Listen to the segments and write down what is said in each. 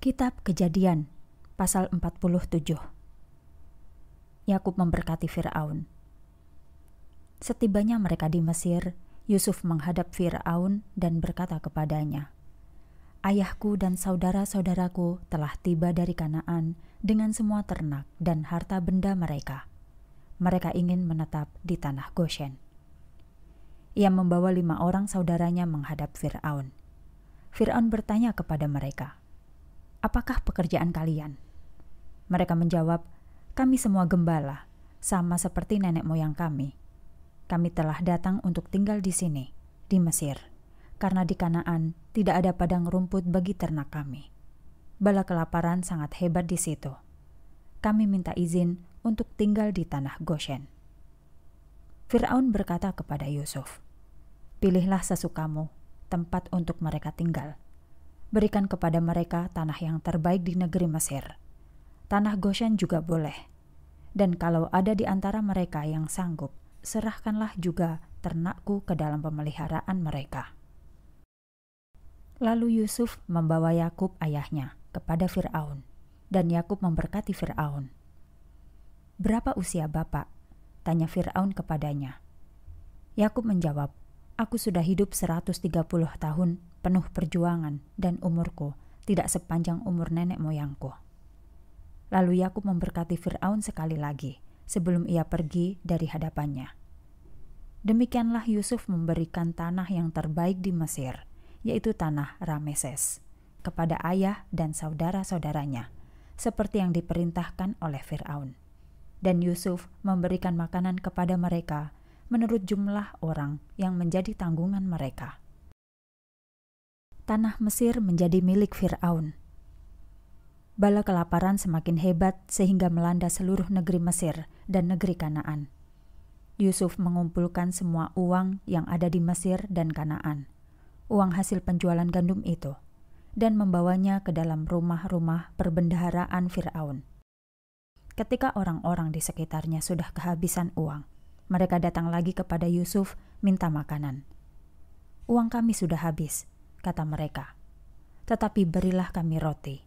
Kitab Kejadian pasal 47 Yakub memberkati Firaun Setibanya mereka di Mesir, Yusuf menghadap Firaun dan berkata kepadanya, Ayahku dan saudara-saudaraku telah tiba dari Kanaan dengan semua ternak dan harta benda mereka. Mereka ingin menetap di tanah Goshen. Ia membawa lima orang saudaranya menghadap Firaun. Firaun bertanya kepada mereka, apakah pekerjaan kalian? Mereka menjawab, kami semua gembala, sama seperti nenek moyang kami. Kami telah datang untuk tinggal di sini, di Mesir, karena di Kanaan tidak ada padang rumput bagi ternak kami. Bala kelaparan sangat hebat di situ. Kami minta izin untuk tinggal di tanah Goshen. Firaun berkata kepada Yusuf, "Pilihlah sesukamu tempat untuk mereka tinggal, berikan kepada mereka tanah yang terbaik di negeri Mesir. Tanah Goshen juga boleh. Dan kalau ada di antara mereka yang sanggup, serahkanlah juga ternakku ke dalam pemeliharaan mereka. Lalu Yusuf membawa Yakub ayahnya kepada Firaun, dan Yakub memberkati Firaun. "Berapa usia Bapak?" tanya Firaun kepadanya. Yakub menjawab, "Aku sudah hidup 130 tahun penuh perjuangan dan umurku, tidak sepanjang umur nenek moyangku. Lalu Yakub memberkati Firaun sekali lagi sebelum ia pergi dari hadapannya. Demikianlah Yusuf memberikan tanah yang terbaik di Mesir, yaitu tanah Rameses, kepada ayah dan saudara-saudaranya, seperti yang diperintahkan oleh Firaun. Dan Yusuf memberikan makanan kepada mereka menurut jumlah orang yang menjadi tanggungan mereka tanah Mesir menjadi milik Firaun. Bala kelaparan semakin hebat sehingga melanda seluruh negeri Mesir dan negeri Kanaan. Yusuf mengumpulkan semua uang yang ada di Mesir dan Kanaan, uang hasil penjualan gandum itu, dan membawanya ke dalam rumah-rumah perbendaharaan Firaun. Ketika orang-orang di sekitarnya sudah kehabisan uang, mereka datang lagi kepada Yusuf minta makanan. Uang kami sudah habis, kata mereka. Tetapi berilah kami roti.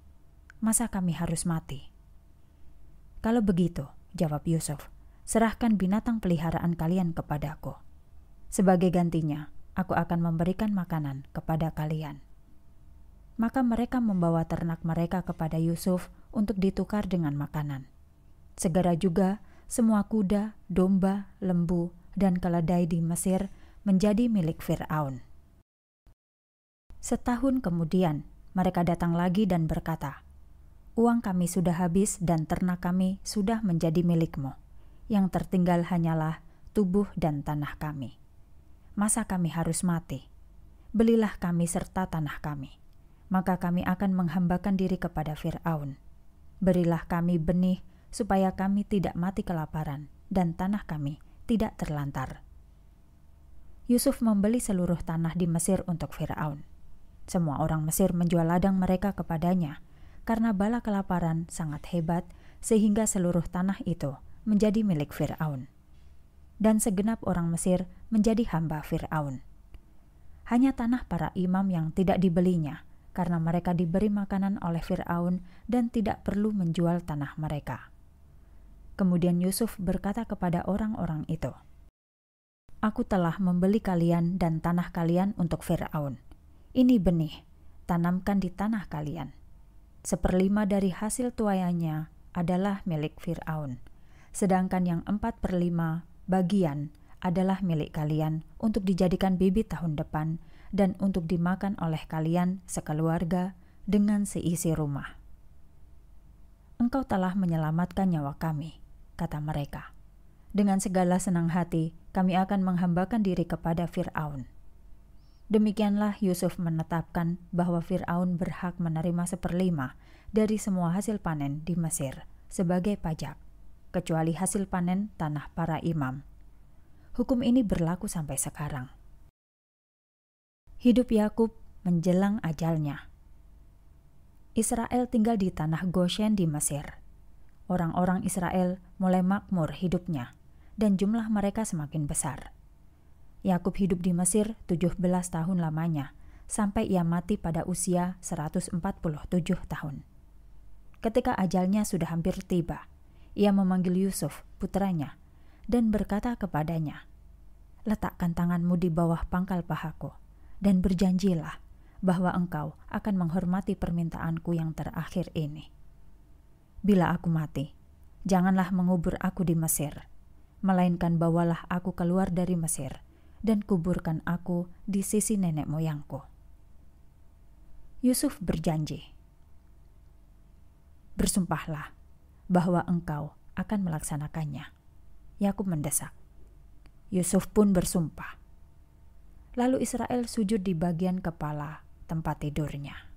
Masa kami harus mati? Kalau begitu, jawab Yusuf, serahkan binatang peliharaan kalian kepadaku. Sebagai gantinya, aku akan memberikan makanan kepada kalian. Maka mereka membawa ternak mereka kepada Yusuf untuk ditukar dengan makanan. Segera juga, semua kuda, domba, lembu, dan keledai di Mesir menjadi milik Firaun. Setahun kemudian, mereka datang lagi dan berkata, "Uang kami sudah habis dan ternak kami sudah menjadi milikmu. Yang tertinggal hanyalah tubuh dan tanah kami. Masa kami harus mati? Belilah kami serta tanah kami, maka kami akan menghambakan diri kepada Firaun. Berilah kami benih supaya kami tidak mati kelaparan dan tanah kami tidak terlantar." Yusuf membeli seluruh tanah di Mesir untuk Firaun. Semua orang Mesir menjual ladang mereka kepadanya, karena bala kelaparan sangat hebat sehingga seluruh tanah itu menjadi milik Fir'aun. Dan segenap orang Mesir menjadi hamba Fir'aun. Hanya tanah para imam yang tidak dibelinya, karena mereka diberi makanan oleh Fir'aun dan tidak perlu menjual tanah mereka. Kemudian Yusuf berkata kepada orang-orang itu, Aku telah membeli kalian dan tanah kalian untuk Fir'aun.' Ini benih, tanamkan di tanah kalian. Seperlima dari hasil tuayanya adalah milik Fir'aun, sedangkan yang empat per lima bagian adalah milik kalian untuk dijadikan bibit tahun depan dan untuk dimakan oleh kalian sekeluarga dengan seisi rumah. Engkau telah menyelamatkan nyawa kami, kata mereka. Dengan segala senang hati, kami akan menghambakan diri kepada Firaun. Demikianlah Yusuf menetapkan bahwa Firaun berhak menerima seperlima dari semua hasil panen di Mesir sebagai pajak, kecuali hasil panen tanah para imam. Hukum ini berlaku sampai sekarang. Hidup Yakub menjelang ajalnya. Israel tinggal di tanah Goshen di Mesir. Orang-orang Israel mulai makmur hidupnya, dan jumlah mereka semakin besar. Yakub hidup di Mesir 17 tahun lamanya, sampai ia mati pada usia 147 tahun. Ketika ajalnya sudah hampir tiba, ia memanggil Yusuf, putranya, dan berkata kepadanya, Letakkan tanganmu di bawah pangkal pahaku, dan berjanjilah bahwa engkau akan menghormati permintaanku yang terakhir ini. Bila aku mati, janganlah mengubur aku di Mesir, melainkan bawalah aku keluar dari Mesir, dan kuburkan aku di sisi nenek moyangku. Yusuf berjanji, "Bersumpahlah bahwa engkau akan melaksanakannya." Yakub mendesak. Yusuf pun bersumpah. Lalu Israel sujud di bagian kepala tempat tidurnya.